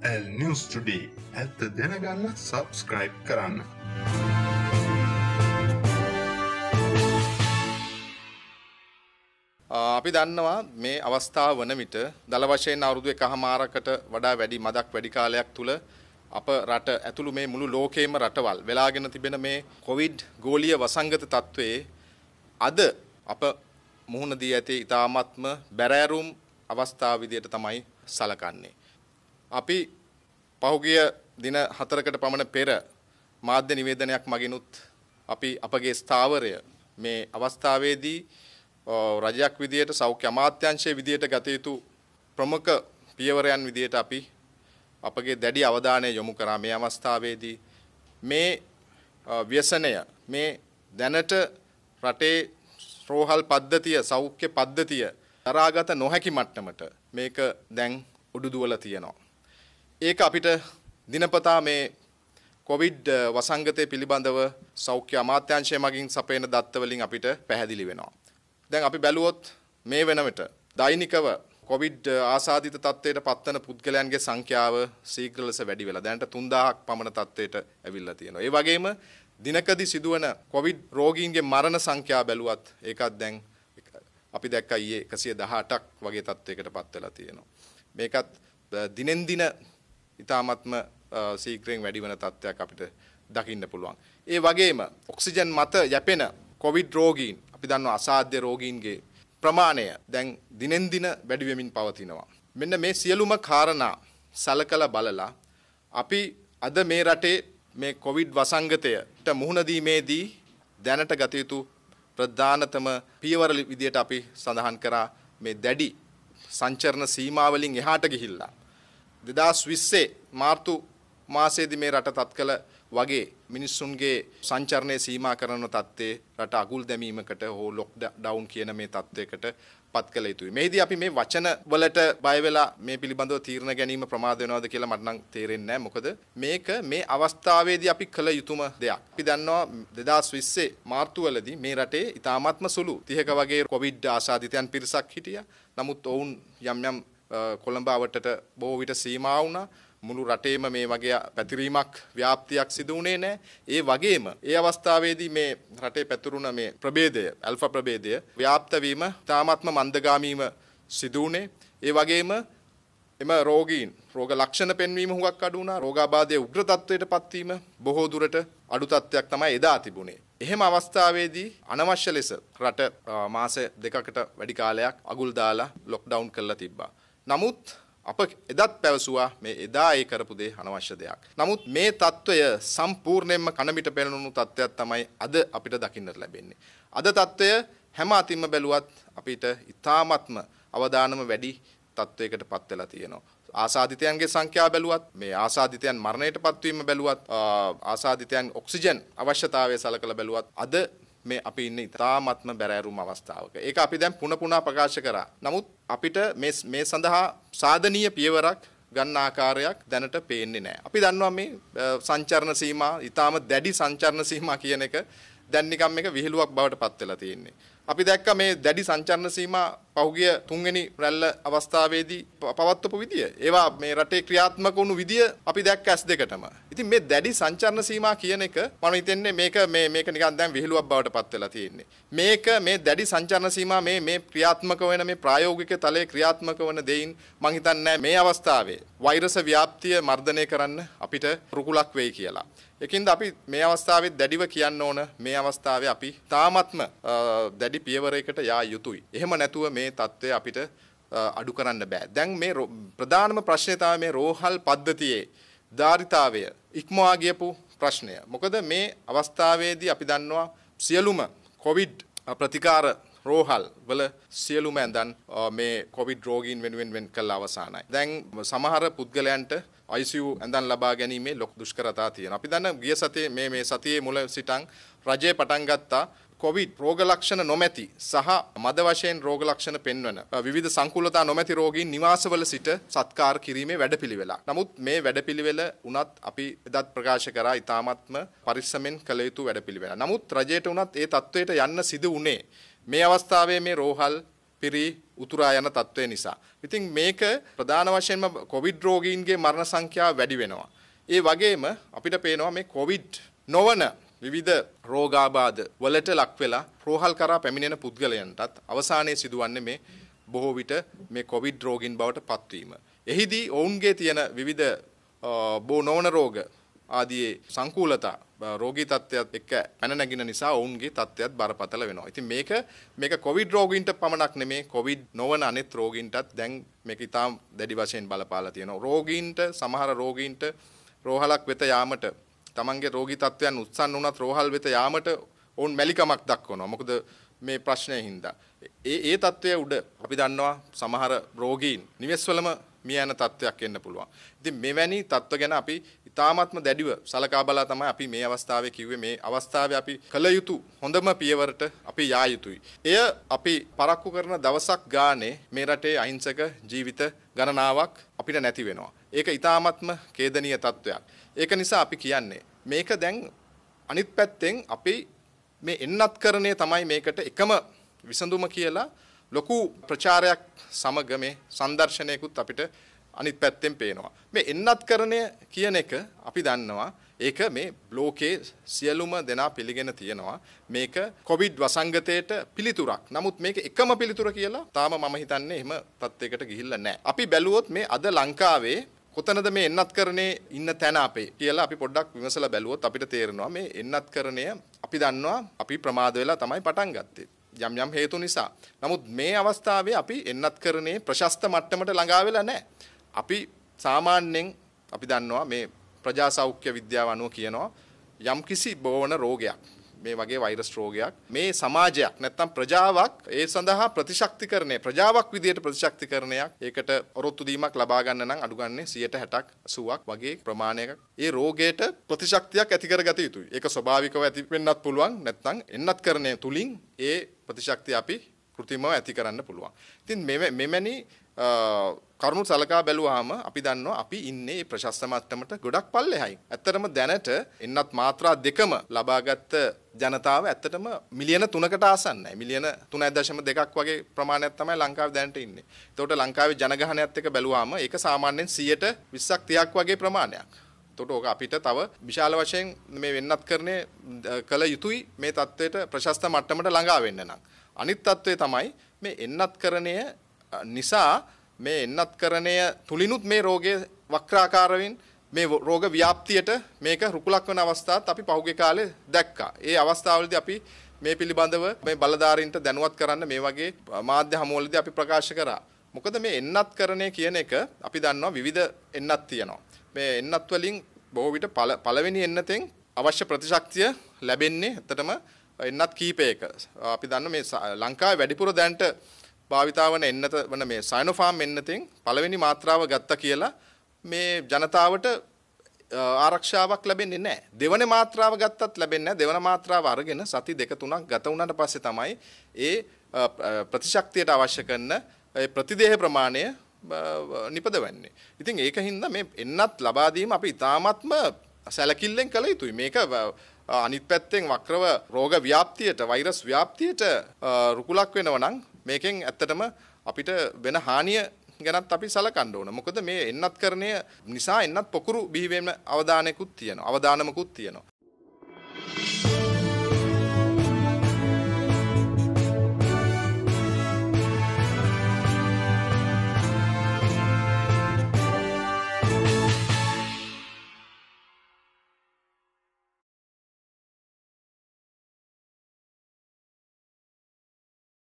SL News Today ඇත්ත දැනගන්න subscribe කරන්න. අපි දන්නවා මේ අවස්ථාව වන විට දළ වශයෙන් අවුරුදු එක හමාරකට වඩා වැඩි මදක් වැඩි කාලයක් තුළ අප රට ඇතුළු මේ මුළු ලෝකේම රටවල් වෙලාගෙන තිබෙන මේ කොවිඩ් ගෝලිය වසංගත තත්ත්වයේ අද අප මුහුණ දී ඇති ඉතාමත්ම බැරෑරුම් අවස්ථාව විදියට තමයි සලකන්නේ. අපි පහුගිය දින හතරකට පමණ පෙර මාධ්‍ය නිවේදනයක් මගිනුත් අපි අපගේ ස්ථාවරය මේ අවස්ථාවේදී රජයක් විදියට සෞඛ්‍ය අමාත්‍යංශයේ විදියට ගත යුතු ප්‍රමුඛ පියවරයන් විදියට අපි අපගේ දැඩි අවධානය යොමු කරා මේ අවස්ථාවේදී මේ ව්‍යසනය මේ දැනට රටේ රෝහල් පද්ධතිය සෞඛ්‍ය පද්ධතිය දරාගත නොහැකි මට්ටමට මේක දැන් උඩුදුවල තියෙනවා ඒක අපිට දිනපතා මේ කොවිඩ් වසංගතය පිළිබඳව සෞඛ්‍ය අමාත්‍යංශය මගින් සපයන දත්තවලින් අපිට පැහැදිලි වෙනවා. දැන් අපි බැලුවොත් මේ වෙනවිට දෛනිකව කොවිඩ් ආසාධිත තත්ත්වයට පත්වන පුද්ගලයන්ගේ සංඛ්‍යාව සීඝ්‍ර ලෙස වැඩි වෙලා දැනට 3000ක් පමණ තත්ත්වයට ඇවිල්ලා තියෙනවා. ඒ වගේම දිනකදී සිදුවන කොවිඩ් රෝගීන්ගේ මරණ සංඛ්‍යාව බැලුවත් ඒකත් දැන් අපි දැක්කා ඊයේ 118ක් වගේ තත්ත්වයකට පත් වෙලා තියෙනවා. මේකත් දිනෙන් දින ඉතාමත්ම සීක්‍රයෙන් වැඩි වන තත්ත්වයක් අපිට දකින්න පුළුවන්. ඒ වගේම ඔක්සිජන් මත යැපෙන කොවිඩ් රෝගීන් අපි දන්නවා අසාධ්‍ය රෝගීන්ගේ ප්‍රමාණය දැන් දිනෙන් දින වැඩිවෙමින් පවතිනවා. මෙන්න මේ සියලුම කාරණා සලකලා බලලා අපි අද මේ රටේ මේ කොවිඩ් වසංගතයට මුහුණ දීමේදී දැනට ගත යුතු ප්‍රධානතම පියවර විදියට අපි සඳහන් කරා මේ දැඩි සංචරණ සීමාවලින් එහාට ගිහිල්ලා දෙදස් විස්සේ මාර්තු මාසේදි මේ රට තත් කළ වගේ මිනිස්සුන්ගේ සංචරණය සීමා කරන තත්ත්වේ රට අගුල් දැමීමකට හෝ ලොක් ඩවුන් කියන මේ තත්ත්වයකට පත් කළ යුතුයි. මේදී අපි මේ වචන වලට බය වෙලා මේ පිළිබඳව තීරණ ගැනීම ප්‍රමාද වෙනවද කියලා මට නම් තේරෙන්නේ නැහැ. මොකද මේක මේ අවස්ථාවේදී අපි කළ යුතුම දෙයක්. අපි දන්නවා 2020 මාර්තු වලදී මේ රටේ ඉතාමත්ම සුළු 30ක වගේ කොවිඩ් ආසාදිතයන් පිරිසක් හිටියා. නමුත් ඔවුන් යම් යම් කොළඹ අවටට බොහෝ විට සීමා වුණා. මුළු රටේම මේ වගේ පැතිරීමක් ව්‍යාප්තියක් සිදු වුණේ නැහැ. ඒ වගේම ඒ අවස්ථාවේදී මේ රටේ පැතිරුණ මේ ප්‍රභේදය, ඇල්ෆා ප්‍රභේදය ව්‍යාප්ත වීම තාමත්ම මන්දගාමීව සිදු වුණේ. ඒ වගේම එම රෝගීන් රෝග ලක්ෂණ පෙන්වීම හුඟක් අඩු වුණා. රෝගාබාධයේ උග්‍ර තත්ත්වයට පත්වීම බොහෝ දුරට අඩු තත්ත්වයක් තමයි එදා තිබුණේ. එහෙම අවස්ථාවේදී අනවශ්‍ය ලෙස රට මාස දෙකකට වැඩි කාලයක් අගුල් දාලා ලොක්ඩවුන් කරලා තිබ්බා. නමුත් අප එදත් පැවසුවා මේ එදා ඒ කරපු දේ අනවශ්‍ය දෙයක්. නමුත් මේ తত্ত্বය සම්පූර්ණයෙන්ම කණමිට පෙනුණු తত্ত্বයක් තමයි අද අපිට දකින්නට ලැබෙන්නේ. අද తত্ত্বය හැම අතින්ම බැලුවත් අපිට ඊ타ත්ම අවදානම වැඩි තත්වයකට පත් වෙලා තියෙනවා. ආසාදිතයන්ගේ සංඛ්‍යාව බැලුවත් මේ ආසාදිතයන් මරණයට පත්වීම බැලුවත් ආසාදිතයන් ඔක්සිජන් අවශ්‍යතාවය සලකලා බැලුවත් අද මේ අපි ඉන්න ඉතාමත්ම බැරෑරුම් අවස්ථාවක. ඒක අපි දැන් පුන පුනා ප්‍රකාශ කරා. නමුත් අපිට මේ මේ සඳහා සාධනීය පියවරක් ගන්න ආකාරයක් දැනට පේන්නේ නැහැ. අපි දන්නවා මේ සංචරණ සීමා, ඊටාම දැඩි සංචරණ සීමා කියන එක දැන් නිකම් එක විහිළුවක් බවට පත් වෙලා තියෙන්නේ. අපි දැක්ක මේ දැඩි සංචරණ සීමා පෞගිය තුන්වෙනි රැල්ල අවස්ථාවේදී පවත්වපු විදිය. ඒවා මේ රටේ ක්‍රියාත්මක වුණු විදිය අපි දැක්ක ඇස් දෙකටම. ඉතින් මේ දැඩි සංචරණ සීමා කියන එක මම හිතන්නේ මේක මේ මේක නිකන් දැන් විහිළුවක් බවට පත් වෙලා තියෙන්නේ. මේක මේ දැඩි සංචරණ සීමා මේ මේ ක්‍රියාත්මක වෙන මේ ප්‍රායෝගික තලයේ ක්‍රියාත්මක වන දෙයින් මම හිතන්නේ මේ අවස්ථාවේ වෛරස ව්‍යාප්තිය මර්ධනය කරන්න අපිට රුකුලක් වෙයි කියලා. එකින්ද අපි මේ අවස්ථාවේ දැඩිව කියන්න ඕන මේ අවස්ථාවේ අපි තාමත්ම දැඩි පියවරයකට යා යුතුයි. එහෙම නැතුව මේ මේ தත්ත්වය අපිට අඩු කරන්න බෑ. දැන් මේ ප්‍රධානම ප්‍රශ්නේ තමයි මේ රෝහල් පද්ධතියේ ධාරිතාවය ඉක්මවා ගියපු ප්‍රශ්නය. මොකද මේ අවස්ථාවේදී අපි දන්නවා සියලුම කොවිඩ් ප්‍රතිකාර රෝහල් වල සියලුම ඇඳන් මේ කොවිඩ් රෝගීන් වෙනුවෙන් වෙන් කළ අවසానයි. දැන් සමහර පුද්ගලයන්ට ICU ඇඳන් ලබා ගැනීමේ ලොකු දුෂ්කරතා තියෙනවා. අපි දන්න ගිය සතියේ මේ මේ සතියේ මුල සිටන් රජය පටන් ගත්තා කොවිඩ් රෝග ලක්ෂණ නොමැති සහ මද වශයෙන් රෝග ලක්ෂණ පෙන්වන විවිධ සංකූලතා නොමැති රෝගීන් නිවාසවල සිට සත්කාර කිරීමේ වැඩපිළිවෙලා. නමුත් මේ වැඩපිළිවෙල උනත් අපි එදත් ප්‍රකාශ කරා ඉතාමත්ම පරිස්සමෙන් කළ යුතු වැඩපිළිවෙල. නමුත් රජයට උනත් ඒ තත්ත්වයට යන්න සිදු වුණේ මේ අවස්ථාවේ මේ රෝහල් පිරි උතුරා යන තත්ත්වය නිසා. ඉතින් මේක ප්‍රධාන වශයෙන්ම කොවිඩ් රෝගීන්ගේ මරණ සංඛ්‍යාව වැඩි වෙනවා. ඒ වගේම අපිට පේනවා මේ කොවිඩ් නොවන විවිධ රෝගාබාධ වලට ලක් වෙලා රෝහල් කරා පැමිණෙන පුද්ගලයන්ටත් අවසානයේ සිදුවන්නේ මේ බොහෝ විට මේ කොවිඩ් රෝගින් බවට පත්වීම. එහිදී ඔවුන්ගේ තියෙන විවිධ බෝ නොවන රෝග ආදී සංකූලතා රෝගී තත්ත්වයක් එක්ක පැන නැගින නිසා ඔවුන්ගේ තත්ත්වයත් බරපතල වෙනවා. ඉතින් මේක මේක කොවිඩ් රෝගීන්ට පමණක් නෙමේ කොවිඩ් නොවන අනෙත් රෝගීන්ටත් දැන් මේක ඉතාම දැඩි වශයෙන් බලපාලා තියෙනවා. රෝගීන්ට සමහර රෝගීන්ට රෝහලක් වෙත යාමට තමන්ගේ රෝගී තත්ත්වයන් උත්සන්න වුණත් රෝහල් වෙත යාමට ඔවුන් මැලිකමක් දක්වනවා. මොකද මේ ප්‍රශ්නය හින්දා. ඒ ඒ තත්ත්වය උඩ අපි දන්නවා සමහර රෝගීන් නිවෙස්වලම මිය යන තත්ත්වයක් එන්න පුළුවන්. ඉතින් මෙවැනි තත්ත්ව ගැන අපි ඉතාමත්ම දැඩිව සලකා බලා තමයි අපි මේ අවස්ථාවේ කිව්වේ මේ අවස්ථාවේ අපි කළ යුතු හොඳම පියවරට අපි යා යුතුයි. එය අපි පරක්කු කරන දවසක් ගානේ මේ රටේ අහිංසක ජීවිත ගණනාවක් අපිට නැති වෙනවා. ඒක ඊටාත්ම ඛේදනීය තත්වයක්. ඒක නිසා අපි කියන්නේ මේක දැන් අනිත් පැත්තෙන් අපි මේ එන්නත්කරණය තමයි මේකට එකම විසඳුම කියලා ලොකු ප්‍රචාරයක් සමග මේ සංදර්ශනයකුත් අපිට අනිත් පැත්තෙන් පේනවා. මේ එන්නත්කරණය කියන එක අපි දන්නවා ඒක මේ බ්ලෝකයේ සියලුම දෙනා පිළිගෙන තියෙනවා. මේක කොවිඩ් වසංගතයට පිළිතුරක්. නමුත් මේක එකම පිළිතුර කියලා තාම මම හිතන්නේ එහෙම තත්යකට ගිහිල්ලා නැහැ. අපි බැලුවොත් මේ අද ලංකාවේ කොතනද මේ එන්නත්කරණේ ඉන්න තැන අපේ කියලා අපි පොඩ්ඩක් විමසලා බැලුවොත් අපිට තේරෙනවා මේ එන්නත්කරණය අපි දන්නවා අපි ප්‍රමාද වෙලා තමයි පටන් ගත්තේ. යම් යම් හේතු නිසා. නමුත් මේ අවස්ථාවේ අපි එන්නත්කරණේ ප්‍රශස්ත මට්ටමට ළඟා වෙලා නැහැ. අපි සාමාන්‍යයෙන් අපි දන්නවා මේ ප්‍රජා සෞඛ්‍ය විද්‍යාව අනුව කියනවා යම්කිසි බෝවන රෝගයක් මේ වගේ වෛරස් රෝගයක් මේ සමාජයක් නැත්තම් ප්‍රජාවක් ඒ සඳහා ප්‍රතිශක්තිකරණය ප්‍රජාවක් විදියට ප්‍රතිශක්තිකරණයක් ඒකට ඔරොත්තු දීමක් ලබා ගන්න නම් අඩුගන්නේ 160ක් 80ක් වගේ ප්‍රමාණයක ඒ රෝගයට ප්‍රතිශක්තියක් ඇති කරගත යුතුයි. ඒක ස්වභාවිකව ඇති වෙන්නත් පුළුවන් නැත්නම් එන්නත් කරණය තුලින් ඒ ප්‍රතිශක්තිය අපි કૃතිමව ඇති කරන්න පුළුවන්. ඉතින් මෙමැනි කරුණු සලකා බැලුවාම අපි දන්නවා අපි ඉන්නේ මේ ප්‍රශස්ත මට්ටමට ගොඩක් පල්ලෙහායි. ඇත්තටම දැනට එන්නත් මාත්‍රා දෙකම ලබාගත් ජනතාව ඇත්තටම මිලියන 3කට ආසන්නයි. මිලියන 3.2ක් වගේ ප්‍රමාණයක් තමයි ලංකාවේ දැනට ඉන්නේ. එතකොට ලංකාවේ ජනගහනයත් එක්ක බැලුවාම ඒක සාමාන්‍යයෙන් 100ට 20ක් 30ක් වගේ ප්‍රමාණයක්. එතකොට ඕක අපිට තව විශාල වශයෙන් මේ වෙන්නත් කරන්නේ කළ යුතුයි මේ தത്വයට ප්‍රශස්ත මට්ටමට ළඟා වෙන්න නම්. අනිත් తත්වය තමයි මේ එන්නත්කරණය නිසා මේ එන්නත්කරණය තුලිනුත් මේ රෝගයේ වක්‍රාකාරවෙන් මේ රෝග ව්‍යාප්තියට මේක රුකුලක් වන අවස්ථාත් අපි පහුගිය කාලේ දැක්කා. ඒ අවස්ථාවලදී අපි මේ පිළිබඳව මේ බලධාරීන්ට දැනුවත් කරන්න මේ වගේ මාධ්‍ය හමුවලදී අපි ප්‍රකාශ කරා. මොකද මේ එන්නත්කරණය කියන එක අපි දන්නවා විවිධ එන්නත් තියෙනවා. මේ එන්නත් වලින් බොහෝ විට පළවෙනි එන්නතෙන් අවශ්‍ය ප්‍රතිශක්තිය ලැබෙන්නේ ඇත්තටම එන්නත් කීපයක අපි දන්න මේ ලංකාවේ වැඩිපුර දැන්ට භාවිතාවන එන්නත වන මේ සයිනෝෆාම් එන්නතෙන් පළවෙනි මාත්‍රාව ගත්තා කියලා මේ ජනතාවට ආරක්ෂාවක් ලැබෙන්නේ නැහැ. දෙවන මාත්‍රාව ගත්තත් ලැබෙන්නේ නැහැ. දෙවන මාත්‍රාව අරගෙන සති දෙක තුනක් ගත වුණාට පස්සේ තමයි ඒ ප්‍රතිශක්තියට අවශ්‍ය කරන ප්‍රතිදේහ ප්‍රමාණය නිපදවන්නේ. ඉතින් ඒක හින්දා මේ එන්නත් ලබා දීම අපි ඉතාමත්ම සැලකිල්ලෙන් කළ යුතුයි. මේක අනිත් පැත්තෙන් වක්‍රව රෝග ව්‍යාප්තියට වෛරස් ව්‍යාප්තියට රුකුලක් වෙනව නම් මේකෙන් ඇත්තටම අපිට වෙන හානිය ගැනත් අපි සලකන්න ඕන. මොකද මේ එන්නත්කරණය නිසා එන්නත් පොකුරු බිහිවීම අවදානෙකුත් තියෙනවා. අවදානමකුත් තියෙනවා.